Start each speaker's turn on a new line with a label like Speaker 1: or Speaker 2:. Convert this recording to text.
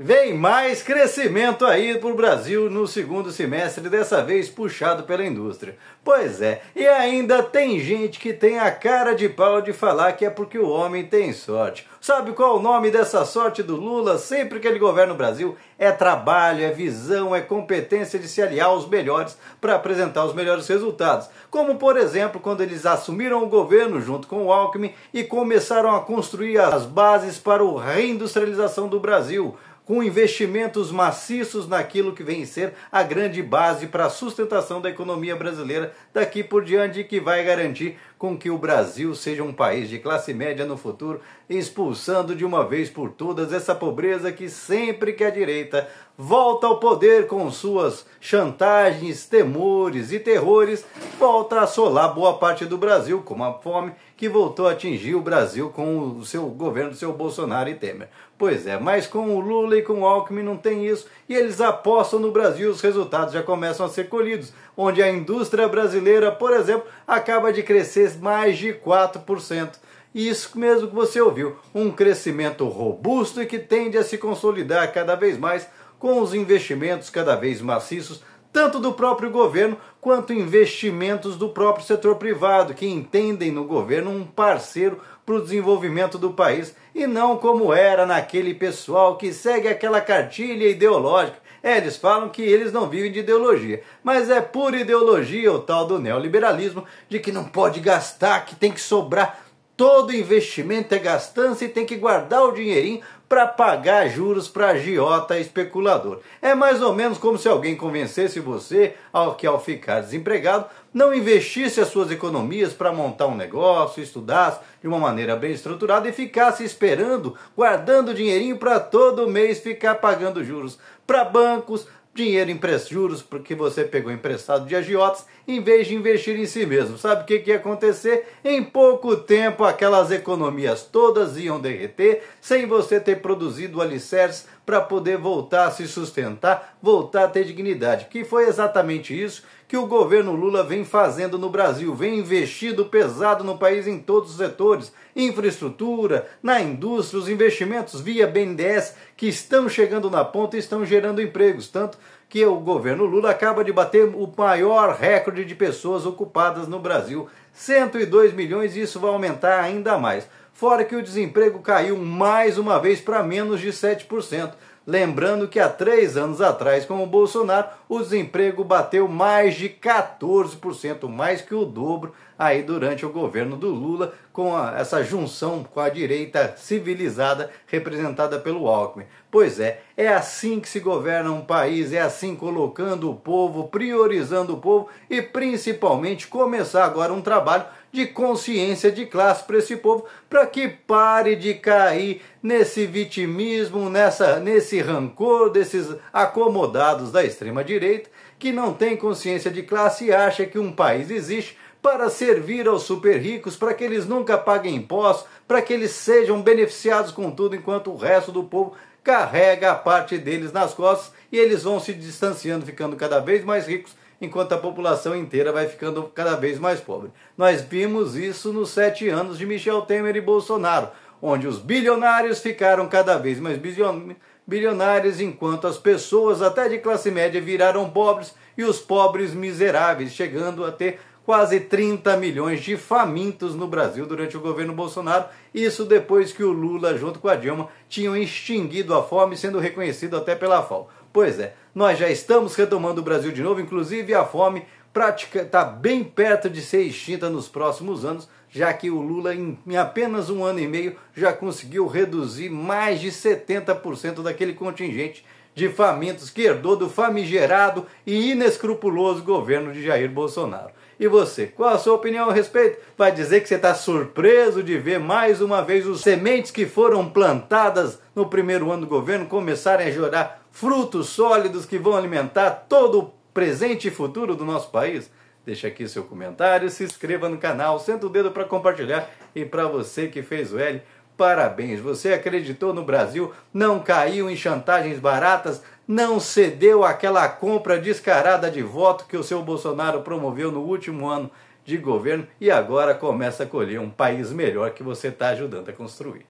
Speaker 1: Vem mais crescimento aí para o Brasil no segundo semestre, dessa vez puxado pela indústria. Pois é, e ainda tem gente que tem a cara de pau de falar que é porque o homem tem sorte. Sabe qual o nome dessa sorte do Lula sempre que ele governa o Brasil? É trabalho, é visão, é competência de se aliar aos melhores para apresentar os melhores resultados. Como, por exemplo, quando eles assumiram o governo junto com o Alckmin e começaram a construir as bases para a reindustrialização do Brasil com investimentos maciços naquilo que vem ser a grande base para a sustentação da economia brasileira daqui por diante, que vai garantir com que o Brasil seja um país de classe média no futuro, expulsando de uma vez por todas essa pobreza que sempre que a direita volta ao poder com suas chantagens, temores e terrores, volta a assolar boa parte do Brasil, como a fome que voltou a atingir o Brasil com o seu governo, seu Bolsonaro e Temer. Pois é, mas com o Lula e com o Alckmin não tem isso, e eles apostam no Brasil, os resultados já começam a ser colhidos, onde a indústria brasileira, por exemplo, acaba de crescer mais de 4%. Isso mesmo que você ouviu, um crescimento robusto e que tende a se consolidar cada vez mais com os investimentos cada vez maciços, tanto do próprio governo quanto investimentos do próprio setor privado, que entendem no governo um parceiro para o desenvolvimento do país e não como era naquele pessoal que segue aquela cartilha ideológica. É, eles falam que eles não vivem de ideologia, mas é pura ideologia o tal do neoliberalismo de que não pode gastar, que tem que sobrar Todo investimento é gastança e tem que guardar o dinheirinho para pagar juros para agiota especulador. É mais ou menos como se alguém convencesse você ao que ao ficar desempregado não investisse as suas economias para montar um negócio, estudasse de uma maneira bem estruturada e ficasse esperando, guardando dinheirinho para todo mês ficar pagando juros para bancos, dinheiro em juros porque você pegou emprestado de agiotas em vez de investir em si mesmo. Sabe o que, que ia acontecer? Em pouco tempo, aquelas economias todas iam derreter sem você ter produzido alicerces para poder voltar a se sustentar, voltar a ter dignidade. Que foi exatamente isso que o governo Lula vem fazendo no Brasil, vem investindo pesado no país em todos os setores, infraestrutura, na indústria, os investimentos via BNDES que estão chegando na ponta e estão gerando empregos, tanto que o governo Lula acaba de bater o maior recorde de pessoas ocupadas no Brasil 102 milhões e isso vai aumentar ainda mais. Fora que o desemprego caiu mais uma vez para menos de 7%. Lembrando que há três anos atrás, com o Bolsonaro, o desemprego bateu mais de 14%, mais que o dobro aí durante o governo do Lula com a, essa junção com a direita civilizada representada pelo Alckmin. Pois é, é assim que se governa um país, é assim colocando o povo, priorizando o povo e principalmente começar agora um trabalho de consciência de classe para esse povo, para que pare de cair nesse vitimismo, nessa, nesse rancor desses acomodados da extrema direita que não tem consciência de classe e acha que um país existe para servir aos super ricos, para que eles nunca paguem impostos, para que eles sejam beneficiados com tudo, enquanto o resto do povo carrega a parte deles nas costas e eles vão se distanciando, ficando cada vez mais ricos, enquanto a população inteira vai ficando cada vez mais pobre. Nós vimos isso nos sete anos de Michel Temer e Bolsonaro, onde os bilionários ficaram cada vez mais bilionários, enquanto as pessoas, até de classe média, viraram pobres e os pobres miseráveis, chegando a ter quase 30 milhões de famintos no Brasil durante o governo Bolsonaro. Isso depois que o Lula, junto com a Dilma, tinham extinguido a fome, sendo reconhecido até pela FAO. Pois é, nós já estamos retomando o Brasil de novo, inclusive a fome está bem perto de ser extinta nos próximos anos, já que o Lula, em apenas um ano e meio, já conseguiu reduzir mais de 70% daquele contingente de famintos que herdou do famigerado e inescrupuloso governo de Jair Bolsonaro. E você, qual a sua opinião a respeito? Vai dizer que você está surpreso de ver mais uma vez os sementes que foram plantadas no primeiro ano do governo começarem a gerar frutos sólidos que vão alimentar todo o presente e futuro do nosso país? Deixe aqui seu comentário, se inscreva no canal, senta o dedo para compartilhar e para você que fez o L. Parabéns, você acreditou no Brasil, não caiu em chantagens baratas, não cedeu àquela compra descarada de voto que o seu Bolsonaro promoveu no último ano de governo e agora começa a colher um país melhor que você está ajudando a construir.